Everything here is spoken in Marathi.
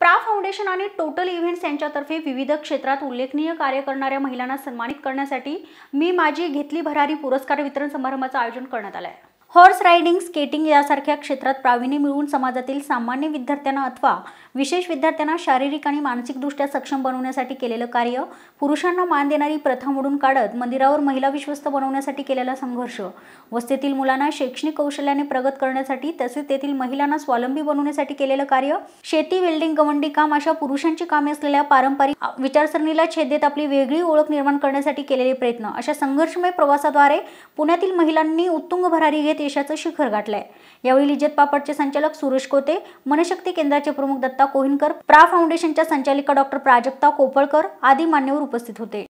प्रा फाउंडेशन आणि टोटल इव्हेंट्स यांच्यातर्फे विविध क्षेत्रात उल्लेखनीय कार्य करणाऱ्या महिलांना सन्मानित करण्यासाठी मी माझी घेतली भरारी पुरस्कार वितरण समारंभाचं आयोजन करण्यात आलं आहे हॉर्स रायडिंग स्केटिंग यासारख्या क्षेत्रात प्राविण्य मिळवून समाजातील सामान्य विद्यार्थ्यांना अथवा विशेष विद्यार्थ्यांना शारीरिक आणि मानसिकदृष्ट्या सक्षम बनवण्यासाठी केलेलं कार्य पुरुषांना मान देणारी प्रथा मोडून काढत मंदिरावर महिला विश्वस्त बनवण्यासाठी केलेला संघर्ष वस्तीतील मुलांना शैक्षणिक कौशल्याने प्रगत करण्यासाठी तसेच तेथील महिलांना स्वावलंबी बनवण्यासाठी केलेलं कार्य शेती वेल्डिंग गवंडी काम अशा पुरुषांची कामे असलेल्या पारंपरिक विचारसरणीला छेद देत आपली वेगळी ओळख निर्माण करण्यासाठी केलेले प्रयत्न अशा संघर्षमय प्रवासाद्वारे पुण्यातील महिलांनी उत्तुंग भरारी घेत देशाचं यशाचं शिखर गाठलंय यावेळी लिज्जत पापडचे संचालक सुरेश कोते मनशक्ती केंद्राचे प्रमुख दत्ता कोहिनकर प्रा फाउंडेशनच्या संचालिका डॉक्टर प्राजक्ता कोपळकर आदी मान्यवर उपस्थित होते